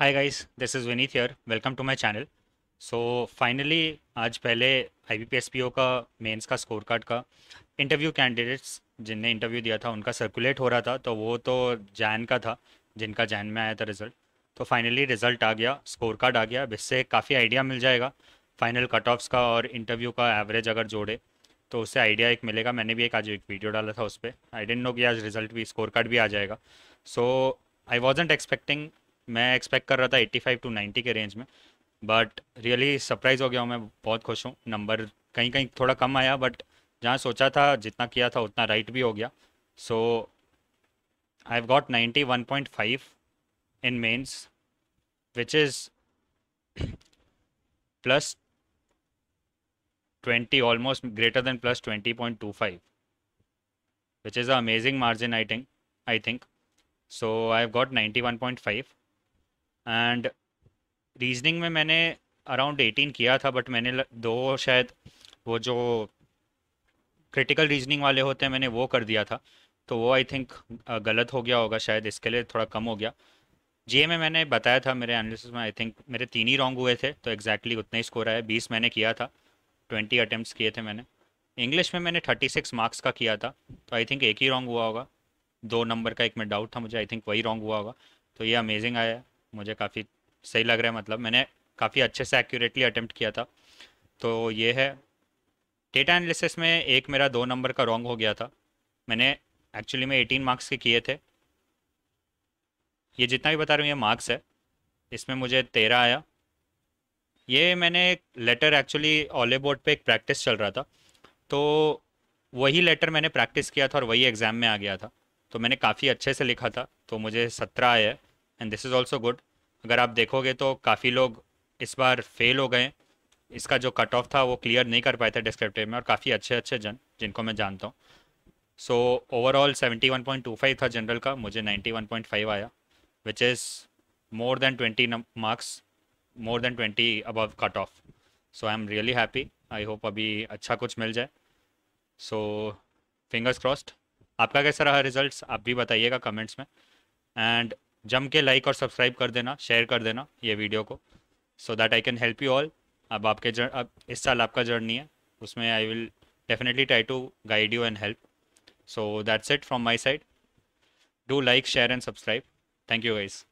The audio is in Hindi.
hi guys this is Vineet here welcome to my channel so finally आज पहले आई का मेंस का स्कोर कार्ड का इंटरव्यू कैंडिडेट्स जिनने इंटरव्यू दिया था उनका सर्कुलेट हो रहा था तो वो तो जैन का था जिनका जैन में आया था रिज़ल्ट तो फाइनली रिज़ल्ट आ गया स्कोर कार्ड आ गया इससे काफ़ी आइडिया मिल जाएगा फाइनल कट ऑफ्स का और इंटरव्यू का एवरेज अगर जोड़े तो उससे आइडिया एक मिलेगा मैंने भी एक आज एक वीडियो डाला था उस पर आई डेंट नो कि आज रिज़ल्ट भी स्कोर कार्ड भी आ जाएगा सो आई वॉजेंट एक्सपेक्टिंग मैं एक्सपेक्ट कर रहा था एट्टी फाइव टू नाइन्टी के रेंज में बट रियली सरप्राइज हो गया हूँ मैं बहुत खुश हूँ नंबर कहीं कहीं थोड़ा कम आया बट जहाँ सोचा था जितना किया था उतना राइट भी हो गया so I have got ninety one point five in mains which is plus twenty almost greater than plus twenty point two five which is amazing margin I think I think so I have got ninety one point five and reasoning में मैंने अराउंड एटीन किया था बट मैंने दो शायद वो जो क्रिटिकल रीजनिंग वाले होते हैं मैंने वो कर दिया था तो वो आई थिंक गलत हो गया होगा शायद इसके लिए थोड़ा कम हो गया जी में मैंने बताया था मेरे एनालिसिस में आई थिंक मेरे तीन ही रॉन्ग हुए थे तो एक्जैक्टली exactly उतना ही स्कोर आया बीस मैंने किया था ट्वेंटी अटैम्प्ट किए थे मैंने इंग्लिश में मैंने थर्टी सिक्स मार्क्स का किया था तो आई थिंक एक ही रॉन्ग हुआ होगा दो नंबर का एक में डाउट था मुझे आई थिंक वही रॉन्ग हुआ होगा तो ये अमेजिंग आया मुझे काफ़ी सही लग रहा है मतलब मैंने काफ़ी अच्छे से एक्यूरेटली अटैम्प्ट किया था तो ये है डेटा एनालिसिस में एक मेरा दो नंबर का रॉन्ग हो गया था मैंने एक्चुअली में एटीन मार्क्स के किए थे ये जितना भी बता रहा हूँ ये मार्क्स है इसमें मुझे तेरह आया ये मैंने एक लेटर एक्चुअली ऑले बोर्ड पर एक प्रैक्टिस चल रहा था तो वही लेटर मैंने प्रैक्टिस किया था और वही एग्ज़ाम में आ गया था तो मैंने काफ़ी अच्छे से लिखा था तो मुझे सत्रह आया है and this is also good अगर आप देखोगे तो काफ़ी लोग इस बार फेल हो गए इसका जो कट ऑफ था वो क्लियर नहीं कर पाए थे डिस्क्रिप्टिव में और काफ़ी अच्छे अच्छे जन जिनको मैं जानता हूँ सो ओवरऑल 71.25 था जनरल का मुझे 91.5 आया which is more than 20 marks more than 20 above cut off so I am really happy I hope अभी अच्छा कुछ मिल जाए सो फिंगर्स क्रॉस्ड आपका कैसा रहा रिजल्ट्स आप भी बताइएगा कमेंट्स में एंड जम के लाइक और सब्सक्राइब कर देना शेयर कर देना ये वीडियो को so that I can help you all अब आपके जर, अब इस साल आपका जर्नी है उसमें I will definitely try to guide you and help so that's it from my side do like share and subscribe thank you guys